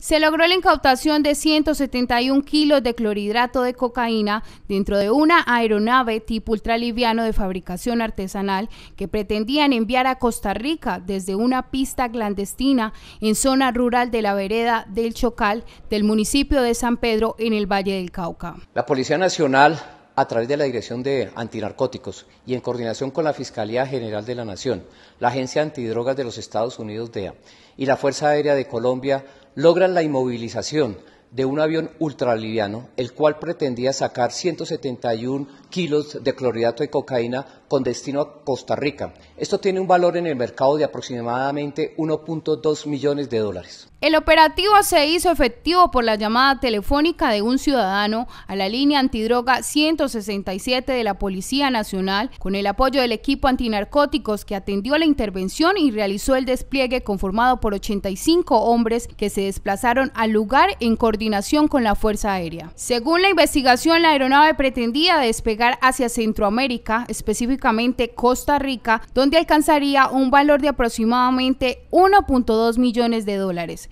Se logró la incautación de 171 kilos de clorhidrato de cocaína dentro de una aeronave tipo ultraliviano de fabricación artesanal que pretendían enviar a Costa Rica desde una pista clandestina en zona rural de la vereda del Chocal del municipio de San Pedro en el Valle del Cauca. La Policía Nacional a través de la Dirección de Antinarcóticos y en coordinación con la Fiscalía General de la Nación, la Agencia Antidrogas de los Estados Unidos DEA y la Fuerza Aérea de Colombia logran la inmovilización de un avión ultraliviano, el cual pretendía sacar 171 kilos de clorhidrato de cocaína con destino a Costa Rica. Esto tiene un valor en el mercado de aproximadamente 1.2 millones de dólares. El operativo se hizo efectivo por la llamada telefónica de un ciudadano a la línea antidroga 167 de la Policía Nacional, con el apoyo del equipo antinarcóticos que atendió la intervención y realizó el despliegue conformado por 85 hombres que se desplazaron al lugar en coordinación con la Fuerza Aérea. Según la investigación, la aeronave pretendía despegar hacia Centroamérica, específicamente Costa Rica, donde alcanzaría un valor de aproximadamente 1.2 millones de dólares.